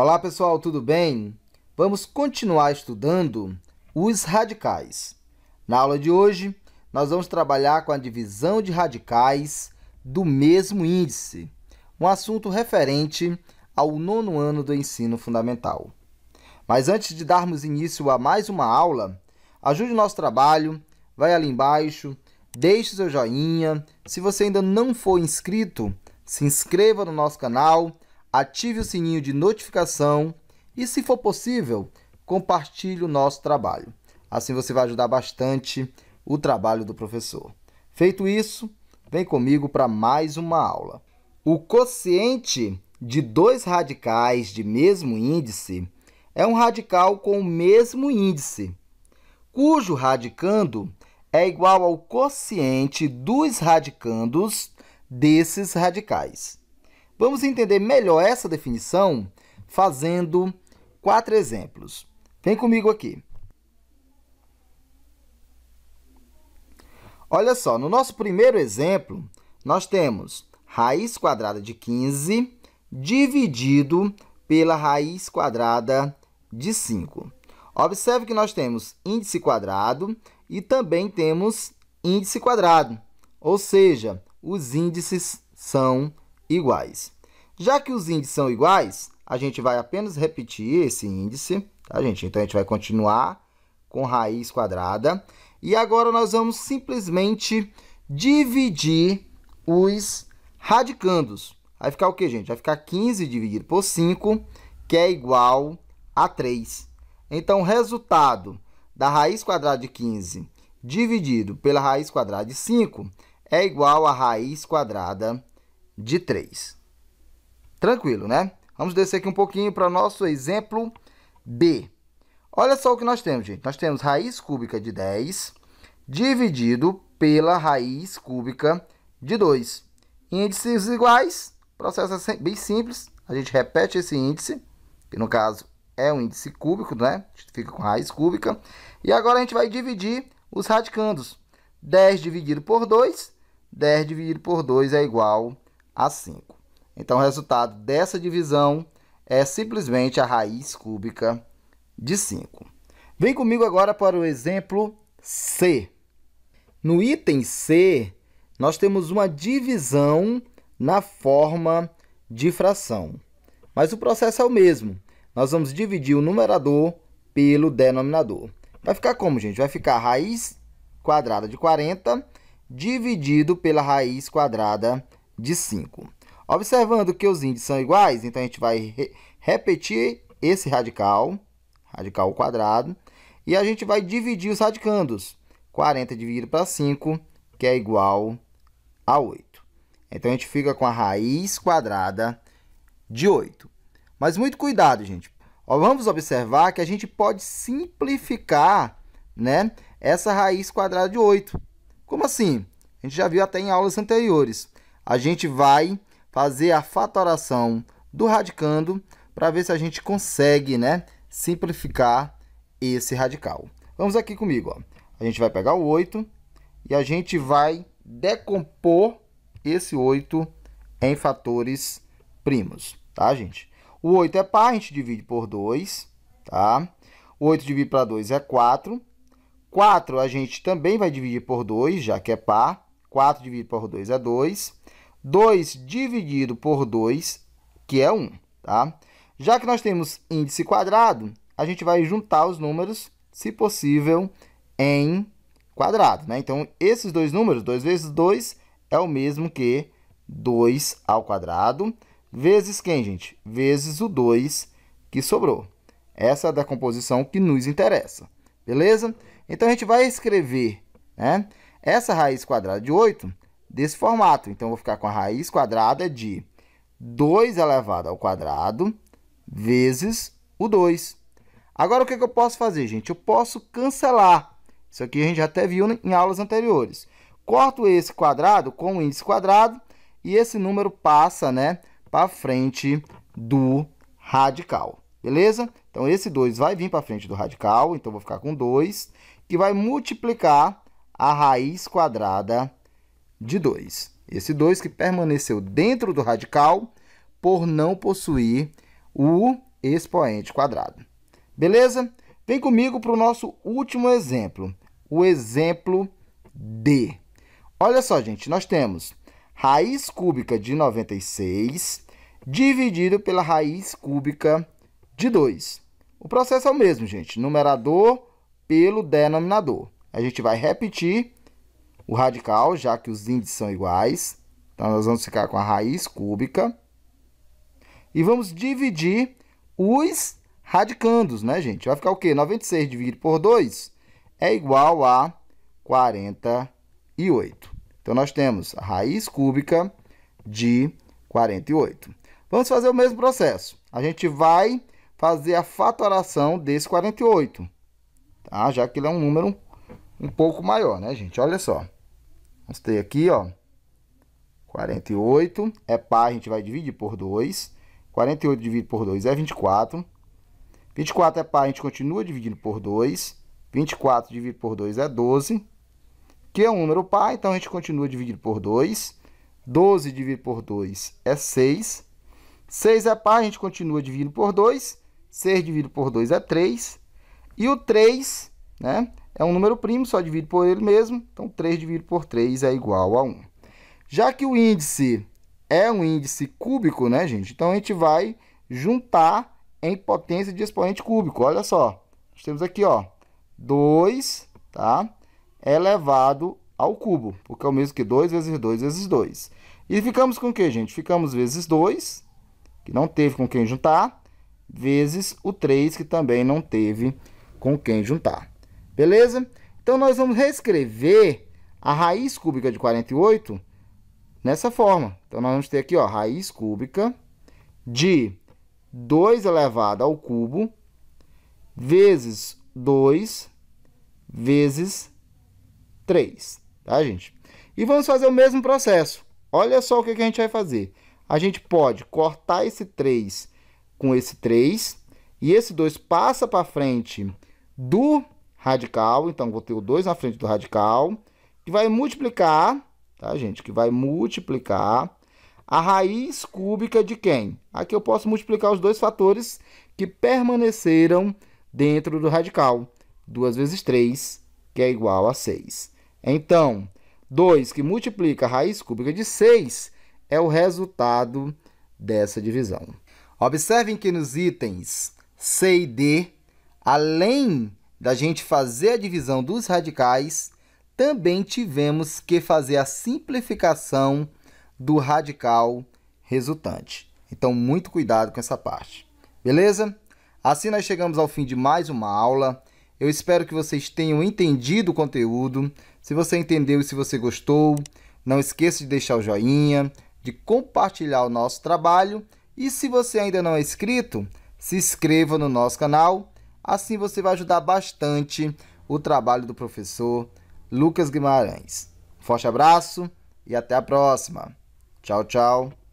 Olá pessoal, tudo bem? Vamos continuar estudando os radicais. Na aula de hoje, nós vamos trabalhar com a divisão de radicais do mesmo índice, um assunto referente ao nono ano do ensino fundamental. Mas antes de darmos início a mais uma aula, ajude o nosso trabalho, vai ali embaixo, deixe seu joinha. Se você ainda não for inscrito, se inscreva no nosso canal ative o sininho de notificação e, se for possível, compartilhe o nosso trabalho. Assim você vai ajudar bastante o trabalho do professor. Feito isso, vem comigo para mais uma aula. O quociente de dois radicais de mesmo índice é um radical com o mesmo índice, cujo radicando é igual ao quociente dos radicandos desses radicais. Vamos entender melhor essa definição fazendo quatro exemplos. Vem comigo aqui. Olha só, no nosso primeiro exemplo, nós temos raiz quadrada de 15 dividido pela raiz quadrada de 5. Observe que nós temos índice quadrado e também temos índice quadrado, ou seja, os índices são iguais. Já que os índices são iguais, a gente vai apenas repetir esse índice, tá, gente? Então, a gente vai continuar com raiz quadrada. E agora, nós vamos simplesmente dividir os radicandos. Vai ficar o quê, gente? Vai ficar 15 dividido por 5, que é igual a 3. Então, o resultado da raiz quadrada de 15 dividido pela raiz quadrada de 5 é igual à raiz quadrada de 3. Tranquilo, né? Vamos descer aqui um pouquinho para o nosso exemplo B. Olha só o que nós temos, gente. Nós temos raiz cúbica de 10 dividido pela raiz cúbica de 2. Índices iguais, processo é bem simples. A gente repete esse índice, que no caso é um índice cúbico, né? A gente fica com raiz cúbica. E agora a gente vai dividir os radicandos. 10 dividido por 2, 10 dividido por 2 é igual a 5. Então, o resultado dessa divisão é simplesmente a raiz cúbica de 5. Vem comigo agora para o exemplo C. No item C, nós temos uma divisão na forma de fração. Mas o processo é o mesmo. Nós vamos dividir o numerador pelo denominador. Vai ficar como, gente? Vai ficar raiz quadrada de 40 dividido pela raiz quadrada de 5. Observando que os índices são iguais, então a gente vai re repetir esse radical, radical ao quadrado, e a gente vai dividir os radicandos. 40 dividido para 5, que é igual a 8. Então, a gente fica com a raiz quadrada de 8. Mas muito cuidado, gente. Vamos observar que a gente pode simplificar né, essa raiz quadrada de 8. Como assim? A gente já viu até em aulas anteriores. A gente vai fazer a fatoração do radicando para ver se a gente consegue né, simplificar esse radical. Vamos aqui comigo. Ó. A gente vai pegar o 8 e a gente vai decompor esse 8 em fatores primos, tá, gente? O 8 é par, a gente divide por 2, tá? 8 dividido para 2 é 4. 4 a gente também vai dividir por 2, já que é par. 4 dividido por 2 é 2. 2 dividido por 2, que é 1. Tá? Já que nós temos índice quadrado, a gente vai juntar os números, se possível, em quadrado. Né? Então, esses dois números, 2 vezes 2, é o mesmo que 2 ao quadrado, vezes quem, gente? Vezes o 2 que sobrou. Essa é a decomposição que nos interessa, beleza? Então, a gente vai escrever né? essa raiz quadrada de 8 desse formato. Então, eu vou ficar com a raiz quadrada de 2 elevado ao quadrado vezes o 2. Agora, o que, é que eu posso fazer, gente? Eu posso cancelar. Isso aqui a gente já até viu em aulas anteriores. Corto esse quadrado com o índice quadrado e esse número passa né, para frente do radical, beleza? Então, esse 2 vai vir para frente do radical, então, vou ficar com 2, que vai multiplicar a raiz quadrada de 2. Esse 2 que permaneceu dentro do radical por não possuir o expoente quadrado. Beleza? Vem comigo para o nosso último exemplo, o exemplo D. Olha só, gente, nós temos raiz cúbica de 96 dividido pela raiz cúbica de 2. O processo é o mesmo, gente, numerador pelo denominador. A gente vai repetir o radical, já que os índices são iguais. Então, nós vamos ficar com a raiz cúbica. E vamos dividir os radicandos, né, gente? Vai ficar o quê? 96 dividido por 2 é igual a 48. Então, nós temos a raiz cúbica de 48. Vamos fazer o mesmo processo. A gente vai fazer a fatoração desse 48, tá? já que ele é um número um pouco maior, né, gente? Olha só. Mostrei aqui, ó, 48. É pá, a gente vai dividir por 2. 48 dividido por 2 é 24. 24 é pá, a gente continua dividindo por 2. 24 dividido por 2 é 12, que é um número pá, então a gente continua dividindo por 2. 12 dividido por 2 é 6. 6 é pá, a gente continua dividindo por 2. 6 dividido por 2 é 3. E o 3 né, é um número primo, só divide por ele mesmo, então 3 dividido por 3 é igual a 1. Já que o índice é um índice cúbico, né, gente? Então, a gente vai juntar em potência de expoente cúbico. Olha só, nós temos aqui, ó, 2, tá? Elevado ao cubo, porque é o mesmo que 2 vezes 2 vezes 2. E ficamos com o quê, gente? Ficamos vezes 2, que não teve com quem juntar, vezes o 3, que também não teve com quem juntar. Beleza? Então, nós vamos reescrever a raiz cúbica de 48 nessa forma. Então, nós vamos ter aqui ó, raiz cúbica de 2 elevado ao cubo vezes 2 vezes 3, tá, gente? E vamos fazer o mesmo processo. Olha só o que a gente vai fazer. A gente pode cortar esse 3 com esse 3, e esse 2 passa para frente do radical, então vou ter o 2 na frente do radical, que vai multiplicar, tá, gente? Que vai multiplicar a raiz cúbica de quem? Aqui eu posso multiplicar os dois fatores que permaneceram dentro do radical. 2 vezes 3, que é igual a 6. Então, 2 que multiplica a raiz cúbica de 6 é o resultado dessa divisão. Observem que nos itens C e D, além da gente fazer a divisão dos radicais, também tivemos que fazer a simplificação do radical resultante. Então, muito cuidado com essa parte. Beleza? Assim nós chegamos ao fim de mais uma aula. Eu espero que vocês tenham entendido o conteúdo. Se você entendeu e se você gostou, não esqueça de deixar o joinha, de compartilhar o nosso trabalho. E se você ainda não é inscrito, se inscreva no nosso canal Assim você vai ajudar bastante o trabalho do professor Lucas Guimarães. Forte abraço e até a próxima. Tchau, tchau.